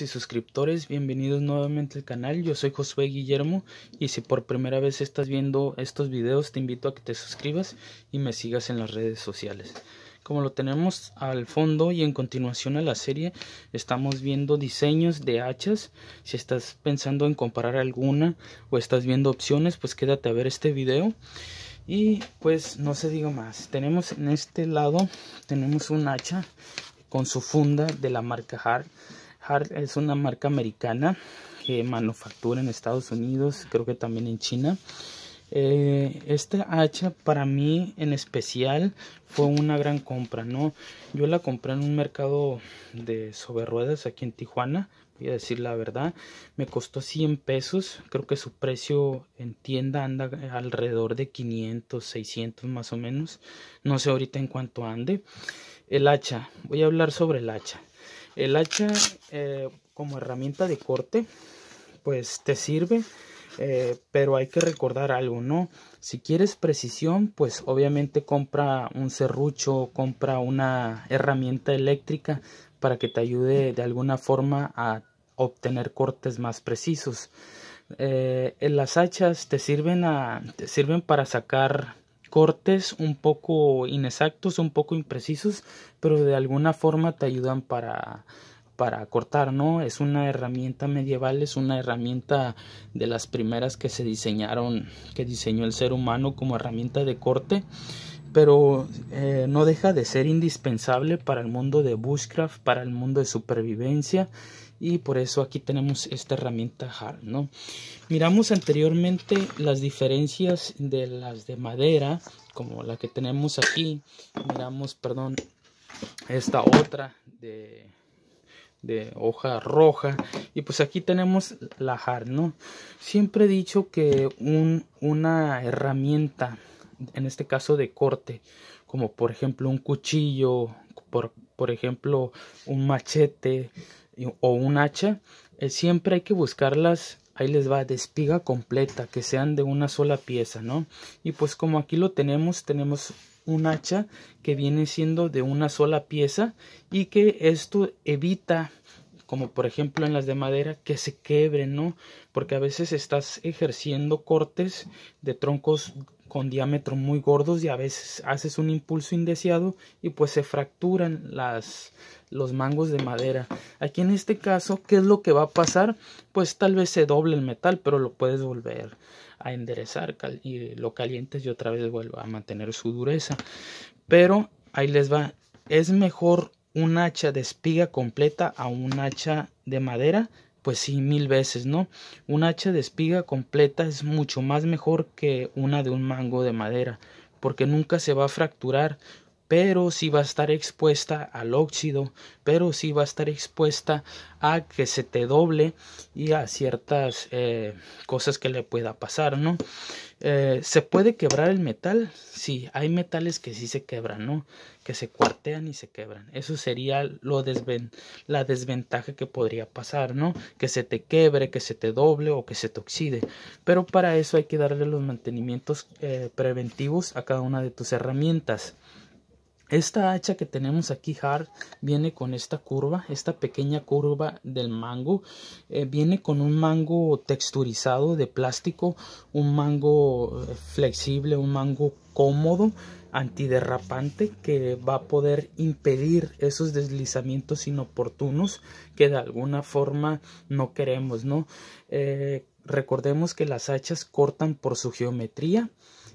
y suscriptores, bienvenidos nuevamente al canal, yo soy Josué Guillermo y si por primera vez estás viendo estos videos te invito a que te suscribas y me sigas en las redes sociales. Como lo tenemos al fondo y en continuación a la serie estamos viendo diseños de hachas, si estás pensando en comprar alguna o estás viendo opciones pues quédate a ver este video y pues no se digo más, tenemos en este lado tenemos un hacha con su funda de la marca Hard. Hart es una marca americana que manufactura en Estados Unidos, creo que también en China. Eh, este hacha para mí en especial fue una gran compra, ¿no? Yo la compré en un mercado de sobre ruedas aquí en Tijuana, voy a decir la verdad, me costó 100 pesos, creo que su precio en tienda anda alrededor de 500, 600 más o menos, no sé ahorita en cuánto ande. El hacha, voy a hablar sobre el hacha. El hacha eh, como herramienta de corte, pues te sirve, eh, pero hay que recordar algo, ¿no? Si quieres precisión, pues obviamente compra un serrucho, compra una herramienta eléctrica para que te ayude de alguna forma a obtener cortes más precisos. Eh, las hachas te sirven, a, te sirven para sacar cortes un poco inexactos, un poco imprecisos, pero de alguna forma te ayudan para para cortar, ¿no? Es una herramienta medieval, es una herramienta de las primeras que se diseñaron, que diseñó el ser humano como herramienta de corte, pero eh, no deja de ser indispensable para el mundo de bushcraft, para el mundo de supervivencia y por eso aquí tenemos esta herramienta hard no miramos anteriormente las diferencias de las de madera como la que tenemos aquí miramos perdón esta otra de, de hoja roja y pues aquí tenemos la hard no siempre he dicho que un, una herramienta en este caso de corte como por ejemplo un cuchillo por, por ejemplo un machete o un hacha, eh, siempre hay que buscarlas, ahí les va, de espiga completa, que sean de una sola pieza, ¿no? Y pues como aquí lo tenemos, tenemos un hacha que viene siendo de una sola pieza y que esto evita como por ejemplo en las de madera que se quebren, ¿no? Porque a veces estás ejerciendo cortes de troncos con diámetro muy gordos y a veces haces un impulso indeseado y pues se fracturan las, los mangos de madera. Aquí en este caso, ¿qué es lo que va a pasar? Pues tal vez se doble el metal, pero lo puedes volver a enderezar y lo calientes y otra vez vuelva a mantener su dureza. Pero ahí les va, es mejor un hacha de espiga completa a un hacha de madera pues sí, mil veces, ¿no? Un hacha de espiga completa es mucho más mejor que una de un mango de madera, porque nunca se va a fracturar, pero sí va a estar expuesta al óxido, pero sí va a estar expuesta a que se te doble y a ciertas eh, cosas que le pueda pasar, ¿no? Eh, ¿Se puede quebrar el metal? Sí, hay metales que sí se quebran, ¿no? Que se cuartean y se quebran. Eso sería lo la desventaja que podría pasar, ¿no? Que se te quebre, que se te doble o que se te oxide. Pero para eso hay que darle los mantenimientos eh, preventivos a cada una de tus herramientas. Esta hacha que tenemos aquí, hard, viene con esta curva, esta pequeña curva del mango. Eh, viene con un mango texturizado de plástico, un mango eh, flexible, un mango cómodo, antiderrapante, que va a poder impedir esos deslizamientos inoportunos que de alguna forma no queremos, ¿no? Eh, recordemos que las hachas cortan por su geometría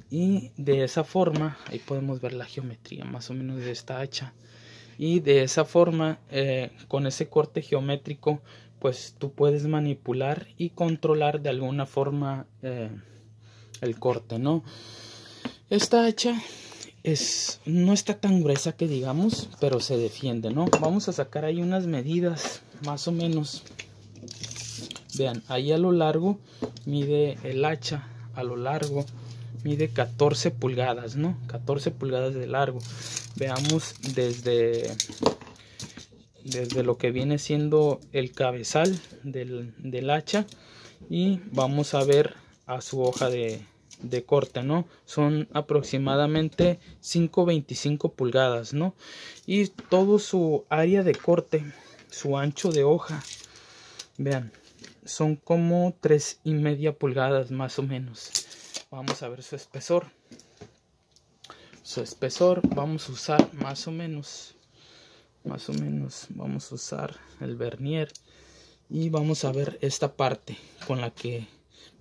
y de esa forma ahí podemos ver la geometría más o menos de esta hacha y de esa forma eh, con ese corte geométrico pues tú puedes manipular y controlar de alguna forma eh, el corte no esta hacha es, no está tan gruesa que digamos pero se defiende no vamos a sacar ahí unas medidas más o menos vean ahí a lo largo mide el hacha a lo largo mide 14 pulgadas, ¿no? 14 pulgadas de largo. Veamos desde, desde lo que viene siendo el cabezal del, hacha y vamos a ver a su hoja de, de corte, ¿no? Son aproximadamente 5.25 pulgadas, ¿no? Y todo su área de corte, su ancho de hoja, vean, son como tres y media pulgadas más o menos vamos a ver su espesor su espesor vamos a usar más o menos más o menos vamos a usar el vernier y vamos a ver esta parte con la que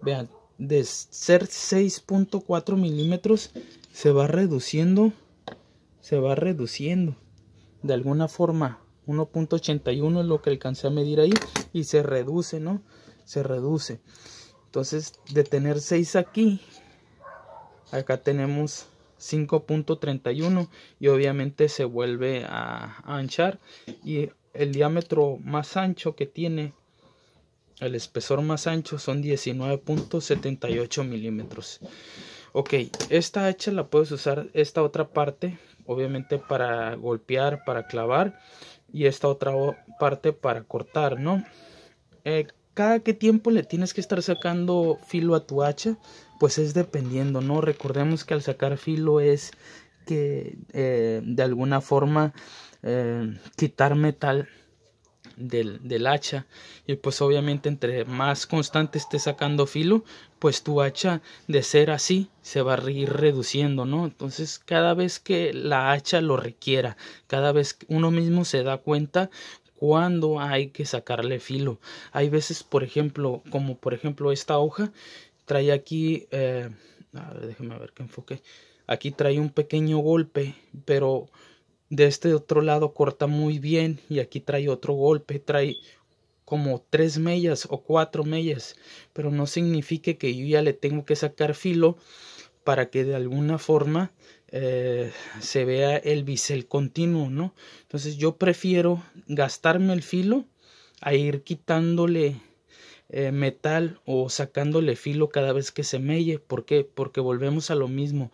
vean de ser 6.4 milímetros se va reduciendo se va reduciendo de alguna forma 1.81 es lo que alcancé a medir ahí y se reduce no se reduce entonces, de tener 6 aquí, acá tenemos 5.31 y obviamente se vuelve a, anchar y el diámetro más ancho que tiene el espesor más ancho son 19.78 milímetros ok esta hecha la puedes usar esta otra parte obviamente para golpear para clavar y esta otra parte para cortar no eh, cada qué tiempo le tienes que estar sacando filo a tu hacha, pues es dependiendo, ¿no? Recordemos que al sacar filo es que eh, de alguna forma eh, quitar metal del, del, hacha y pues obviamente entre más constante esté sacando filo pues tu hacha de ser así se va a ir reduciendo no entonces cada vez que la hacha lo requiera cada vez que uno mismo se da cuenta cuándo hay que sacarle filo. Hay veces, por ejemplo, como por ejemplo esta hoja, trae aquí, eh, a ver, déjeme ver enfoque, aquí trae un pequeño golpe, pero de este otro lado corta muy bien y aquí trae otro golpe, trae como tres mellas o cuatro mellas, pero no significa que yo ya le tengo que sacar filo para que de alguna forma eh, se vea el bisel continuo, ¿no? Entonces yo prefiero gastarme el filo a ir quitándole eh, metal o sacándole filo cada vez que se melle. ¿Por qué? Porque volvemos a lo mismo.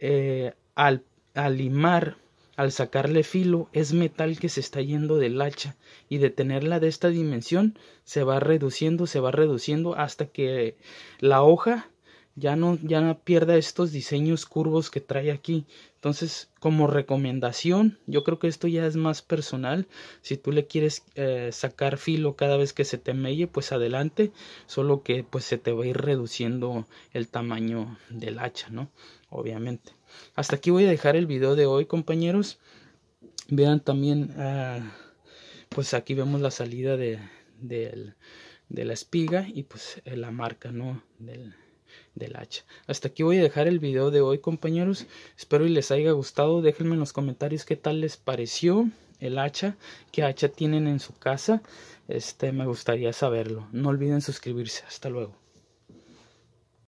Eh, al, al limar, al sacarle filo, es metal que se está yendo del hacha y de tenerla de esta dimensión se va reduciendo, se va reduciendo hasta que la hoja ya no, ya no pierda estos diseños curvos que trae aquí. Entonces, como recomendación, yo creo que esto ya es más personal. Si tú le quieres eh, sacar filo cada vez que se te melle, pues adelante. Solo que pues se te va a ir reduciendo el tamaño del hacha, ¿no? Obviamente. Hasta aquí voy a dejar el video de hoy, compañeros. Vean también, ah, pues aquí vemos la salida de, la espiga y pues la marca, ¿no? Del, del hacha. Hasta aquí voy a dejar el video de hoy compañeros, espero y les haya gustado, déjenme en los comentarios qué tal les pareció el hacha, qué hacha tienen en su casa, este me gustaría saberlo. No olviden suscribirse, hasta luego.